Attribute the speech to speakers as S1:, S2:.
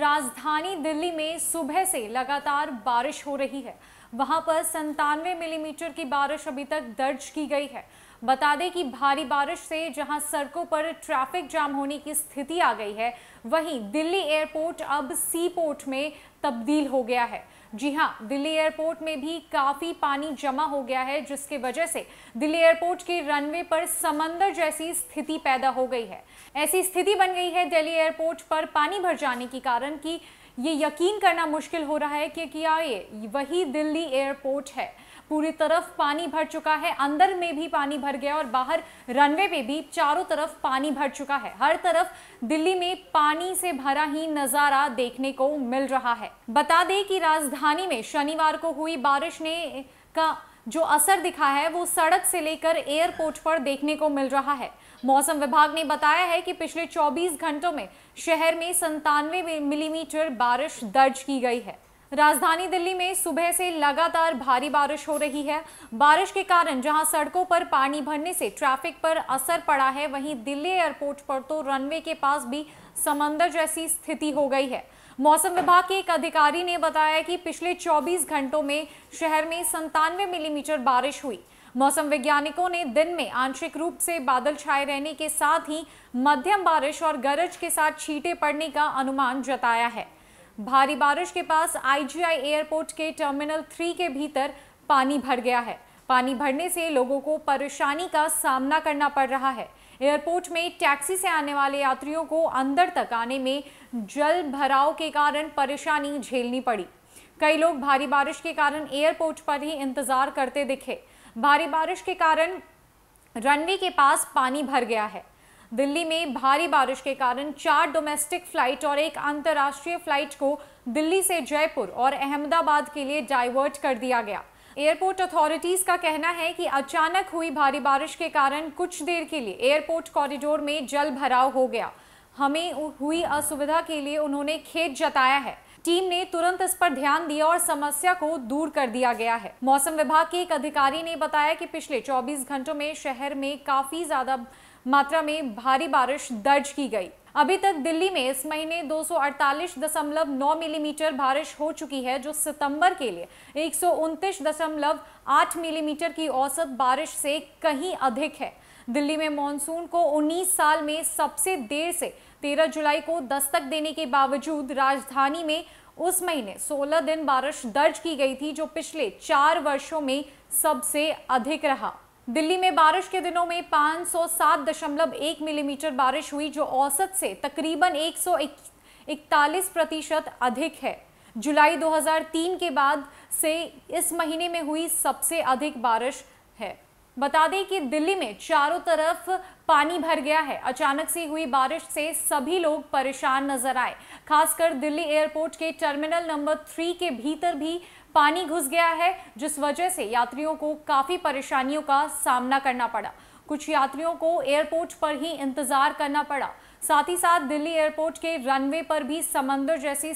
S1: राजधानी दिल्ली में सुबह से लगातार बारिश हो रही है वहां पर संतानवे मिलीमीटर की बारिश अभी तक दर्ज की गई है बता दें कि भारी बारिश से जहां सड़कों पर ट्रैफिक जाम होने की स्थिति आ गई है वहीं दिल्ली एयरपोर्ट अब सी पोर्ट में तब्दील हो गया है जी हां दिल्ली एयरपोर्ट में भी काफ़ी पानी जमा हो गया है जिसके वजह से दिल्ली एयरपोर्ट के रनवे पर समंदर जैसी स्थिति पैदा हो गई है ऐसी स्थिति बन गई है दिल्ली एयरपोर्ट पर पानी भर जाने के कारण कि ये यकीन करना मुश्किल हो रहा है कि क्या हाँ, ये वही दिल्ली एयरपोर्ट है पूरी तरफ पानी भर चुका है अंदर में भी पानी भर गया और बाहर रनवे पे भी चारों तरफ पानी भर चुका है हर तरफ दिल्ली में पानी से भरा ही नजारा देखने को मिल रहा है बता दें कि राजधानी में शनिवार को हुई बारिश ने का जो असर दिखा है वो सड़क से लेकर एयरपोर्ट पर देखने को मिल रहा है मौसम विभाग ने बताया है कि पिछले 24 घंटों में शहर में संतानवे मिलीमीटर बारिश दर्ज की गई है राजधानी दिल्ली में सुबह से लगातार भारी बारिश हो रही है बारिश के कारण जहां सड़कों पर पानी भरने से ट्रैफिक पर असर पड़ा है वहीं दिल्ली एयरपोर्ट पर तो रनवे के पास भी समंदर जैसी स्थिति हो गई है मौसम विभाग के एक अधिकारी ने बताया कि पिछले 24 घंटों में शहर में संतानवे मिलीमीटर बारिश हुई मौसम वैज्ञानिकों ने दिन में आंशिक रूप से बादल छाए रहने के साथ ही मध्यम बारिश और गरज के साथ छीटे पड़ने का अनुमान जताया है भारी बारिश के पास आईजीआई एयरपोर्ट के टर्मिनल थ्री के भीतर पानी भर गया है पानी भरने से लोगों को परेशानी का सामना करना पड़ रहा है एयरपोर्ट में टैक्सी से आने वाले यात्रियों को अंदर तक आने में जल भराव के कारण परेशानी झेलनी पड़ी कई लोग भारी बारिश के कारण एयरपोर्ट पर ही इंतजार करते दिखे भारी बारिश के कारण रनवे के पास पानी भर गया है दिल्ली में भारी बारिश के कारण चार डोमेस्टिक फ्लाइट और एक अंतर्राष्ट्रीय फ्लाइट को दिल्ली से जयपुर और अहमदाबाद के लिए डाइवर्ट कर दिया गया एयरपोर्ट अथॉरिटीज का कहना है कि अचानक हुई भारी बारिश के कारण कुछ देर के लिए एयरपोर्ट कॉरिडोर में जल भराव हो गया हमें हुई असुविधा के लिए उन्होंने खेत जताया है टीम ने तुरंत इस पर ध्यान दिया और समस्या को दूर कर दिया गया है मौसम विभाग के एक अधिकारी ने बताया कि पिछले 24 घंटों में शहर में काफी ज्यादा मात्रा में भारी बारिश दर्ज की गई अभी तक दिल्ली में इस महीने 248.9 मिलीमीटर mm बारिश हो चुकी है जो सितंबर के लिए एक मिलीमीटर mm की औसत बारिश से कहीं अधिक है दिल्ली में मानसून को 19 साल में सबसे देर से 13 जुलाई को दस्तक देने के बावजूद राजधानी में उस महीने 16 दिन बारिश दर्ज की गई थी जो पिछले चार वर्षों में सबसे अधिक रहा दिल्ली में बारिश के दिनों में 507.1 मिलीमीटर mm बारिश हुई जो औसत से तकरीबन 141 प्रतिशत अधिक है जुलाई 2003 के बाद से इस महीने में हुई सबसे अधिक बारिश है बता दें कि दिल्ली में चारों तरफ पानी भर गया है अचानक से हुई बारिश से सभी लोग परेशान नजर आए खासकर दिल्ली एयरपोर्ट के टर्मिनल नंबर थ्री के भीतर भी पानी घुस गया है जिस वजह से यात्रियों को काफ़ी परेशानियों का सामना करना पड़ा कुछ यात्रियों को एयरपोर्ट पर ही इंतजार करना पड़ा साथ ही साथ दिल्ली एयरपोर्ट के रनवे पर भी समंदर जैसी